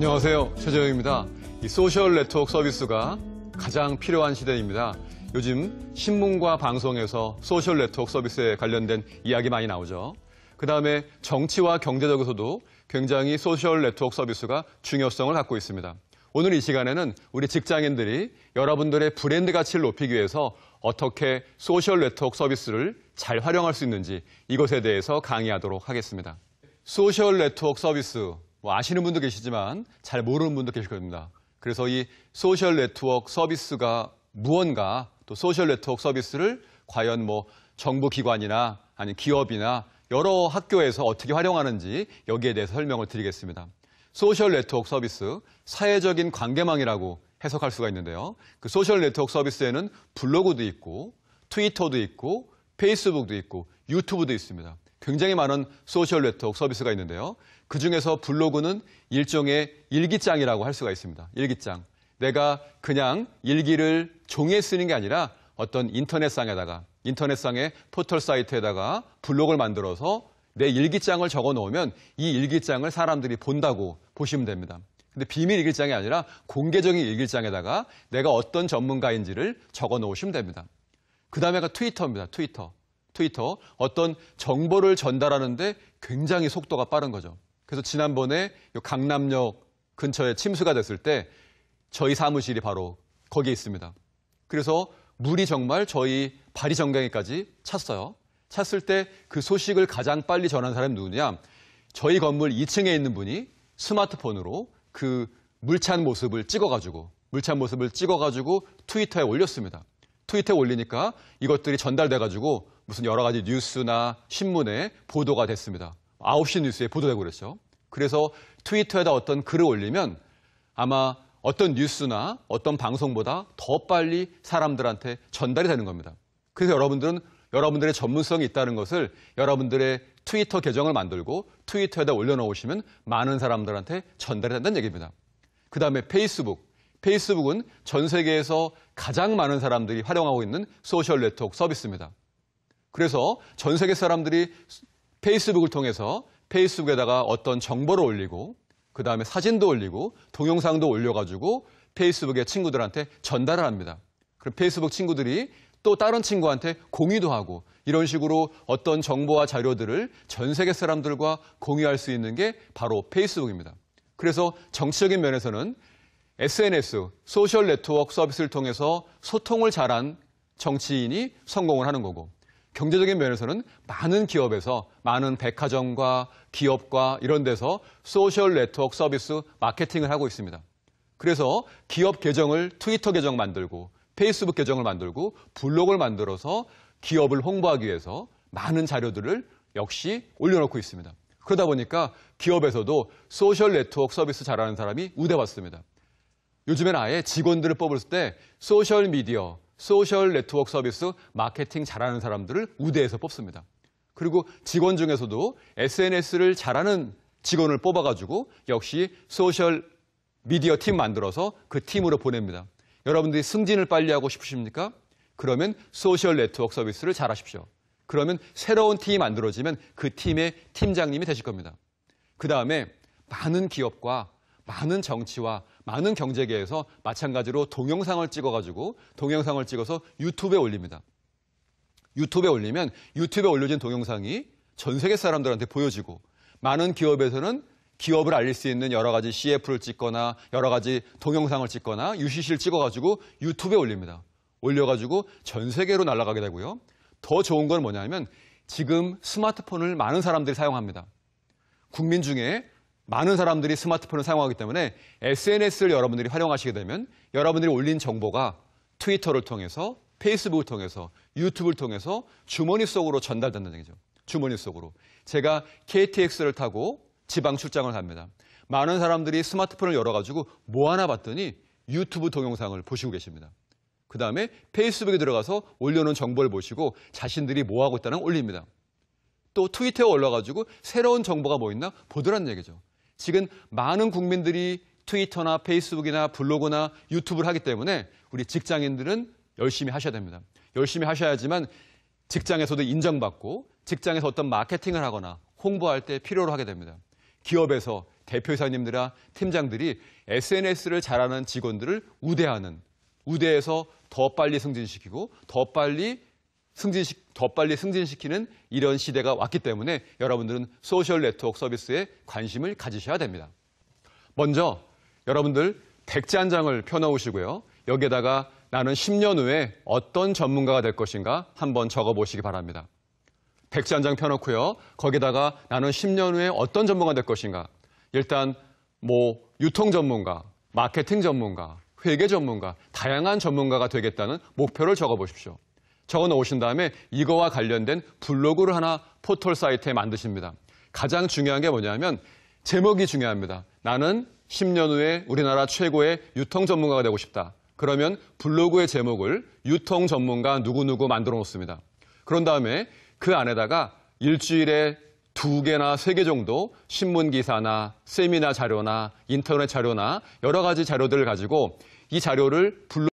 안녕하세요. 최재형입니다이 소셜 네트워크 서비스가 가장 필요한 시대입니다. 요즘 신문과 방송에서 소셜 네트워크 서비스에 관련된 이야기 많이 나오죠. 그 다음에 정치와 경제적에서도 굉장히 소셜 네트워크 서비스가 중요성을 갖고 있습니다. 오늘 이 시간에는 우리 직장인들이 여러분들의 브랜드 가치를 높이기 위해서 어떻게 소셜 네트워크 서비스를 잘 활용할 수 있는지 이것에 대해서 강의하도록 하겠습니다. 소셜 네트워크 서비스, 뭐 아시는 분도 계시지만 잘 모르는 분도 계실 겁니다. 그래서 이 소셜 네트워크 서비스가 무언가 또 소셜 네트워크 서비스를 과연 뭐 정부 기관이나 아니 기업이나 여러 학교에서 어떻게 활용하는지 여기에 대해서 설명을 드리겠습니다. 소셜 네트워크 서비스, 사회적인 관계망이라고 해석할 수가 있는데요. 그 소셜 네트워크 서비스에는 블로그도 있고 트위터도 있고 페이스북도 있고 유튜브도 있습니다. 굉장히 많은 소셜 네트워크 서비스가 있는데요. 그중에서 블로그는 일종의 일기장이라고 할 수가 있습니다. 일기장. 내가 그냥 일기를 종이에 쓰는 게 아니라 어떤 인터넷상에다가 인터넷상의 포털 사이트에다가 블로그를 만들어서 내 일기장을 적어 놓으면 이 일기장을 사람들이 본다고 보시면 됩니다. 근데 비밀 일기장이 아니라 공개적인 일기장에다가 내가 어떤 전문가인지를 적어 놓으시면 됩니다. 그 다음에가 트위터입니다. 트위터. 트위터. 어떤 정보를 전달하는데 굉장히 속도가 빠른 거죠. 그래서 지난번에 강남역 근처에 침수가 됐을 때 저희 사무실이 바로 거기에 있습니다. 그래서 물이 정말 저희 발이 정강이까지 찼어요. 찼을 때 그 소식을 가장 빨리 전한 사람이 누구냐? 저희 건물 2층에 있는 분이 스마트폰으로 그 물 찬 모습을 찍어가지고 물 찬 모습을 찍어가지고 트위터에 올렸습니다. 트위터에 올리니까 이것들이 전달돼가지고 무슨 여러 가지 뉴스나 신문에 보도가 됐습니다. 9시 뉴스에 보도되고 그랬죠. 그래서 트위터에다 어떤 글을 올리면 아마 어떤 뉴스나 어떤 방송보다 더 빨리 사람들한테 전달이 되는 겁니다. 그래서 여러분들은 여러분들의 전문성이 있다는 것을 여러분들의 트위터 계정을 만들고 트위터에다 올려놓으시면 많은 사람들한테 전달이 된다는 얘기입니다. 그 다음에 페이스북. 페이스북은 전 세계에서 가장 많은 사람들이 활용하고 있는 소셜 네트워크 서비스입니다. 그래서 전 세계 사람들이 페이스북을 통해서 페이스북에다가 어떤 정보를 올리고 그 다음에 사진도 올리고 동영상도 올려가지고 페이스북에 친구들한테 전달을 합니다. 그럼 페이스북 친구들이 또 다른 친구한테 공유도 하고 이런 식으로 어떤 정보와 자료들을 전 세계 사람들과 공유할 수 있는 게 바로 페이스북입니다. 그래서 정치적인 면에서는 SNS, 소셜 네트워크 서비스를 통해서 소통을 잘한 정치인이 성공을 하는 거고 경제적인 면에서는 많은 기업에서 많은 백화점과 기업과 이런 데서 소셜 네트워크 서비스 마케팅을 하고 있습니다. 그래서 기업 계정을 트위터 계정 만들고 페이스북 계정을 만들고 블로그를 만들어서 기업을 홍보하기 위해서 많은 자료들을 역시 올려놓고 있습니다. 그러다 보니까 기업에서도 소셜 네트워크 서비스 잘하는 사람이 우대받습니다. 요즘엔 아예 직원들을 뽑을 때 소셜 미디어, 소셜 네트워크 서비스 마케팅 잘하는 사람들을 우대해서 뽑습니다. 그리고 직원 중에서도 SNS를 잘하는 직원을 뽑아가지고 역시 소셜 미디어 팀 만들어서 그 팀으로 보냅니다. 여러분들이 승진을 빨리 하고 싶으십니까? 그러면 소셜 네트워크 서비스를 잘 하십시오. 그러면 새로운 팀이 만들어지면 그 팀의 팀장님이 되실 겁니다. 그 다음에 많은 기업과 많은 정치와 많은 경제계에서 마찬가지로 동영상을 찍어가지고 동영상을 찍어서 유튜브에 올립니다. 유튜브에 올리면 유튜브에 올려진 동영상이 전 세계 사람들한테 보여지고 많은 기업에서는 기업을 알릴 수 있는 여러 가지 CF를 찍거나 여러 가지 동영상을 찍거나 UCC를 찍어가지고 유튜브에 올립니다. 올려가지고 전 세계로 날아가게 되고요. 더 좋은 건 뭐냐면 지금 스마트폰을 많은 사람들이 사용합니다. 국민 중에 많은 사람들이 스마트폰을 사용하기 때문에 SNS를 여러분들이 활용하시게 되면 여러분들이 올린 정보가 트위터를 통해서 페이스북을 통해서 유튜브를 통해서 주머니 속으로 전달된다는 얘기죠. 주머니 속으로. 제가 KTX를 타고 지방 출장을 갑니다. 많은 사람들이 스마트폰을 열어가지고 뭐 하나 봤더니 유튜브 동영상을 보시고 계십니다. 그 다음에 페이스북에 들어가서 올려놓은 정보를 보시고 자신들이 뭐 하고 있다는 올립니다. 또 트위터에 올라가지고 새로운 정보가 뭐 있나 보더란 얘기죠. 지금 많은 국민들이 트위터나 페이스북이나 블로그나 유튜브를 하기 때문에 우리 직장인들은 열심히 하셔야 됩니다. 열심히 하셔야지만 직장에서도 인정받고 직장에서 어떤 마케팅을 하거나 홍보할 때 필요로 하게 됩니다. 기업에서 대표이사님들이나 팀장들이 SNS를 잘하는 직원들을 우대하는 우대해서 더 빨리 승진시키고 더 빨리 승진시, 더 빨리 승진시키는 이런 시대가 왔기 때문에 여러분들은 소셜 네트워크 서비스에 관심을 가지셔야 됩니다. 먼저 여러분들 백지 한 장을 펴놓으시고요. 여기에다가 나는 10년 후에 어떤 전문가가 될 것인가 한번 적어보시기 바랍니다. 백지 한 장 펴놓고요. 거기다가 나는 10년 후에 어떤 전문가가 될 것인가. 일단 뭐 유통 전문가, 마케팅 전문가, 회계 전문가, 다양한 전문가가 되겠다는 목표를 적어보십시오. 적어 놓으신 다음에 이거와 관련된 블로그를 하나 포털 사이트에 만드십니다. 가장 중요한 게 뭐냐면 제목이 중요합니다. 나는 10년 후에 우리나라 최고의 유통 전문가가 되고 싶다. 그러면 블로그의 제목을 유통 전문가 누구누구 만들어 놓습니다. 그런 다음에 그 안에다가 일주일에 두 개나 세 개 정도 신문 기사나 세미나 자료나 인터넷 자료나 여러 가지 자료들을 가지고 이 자료를 블로그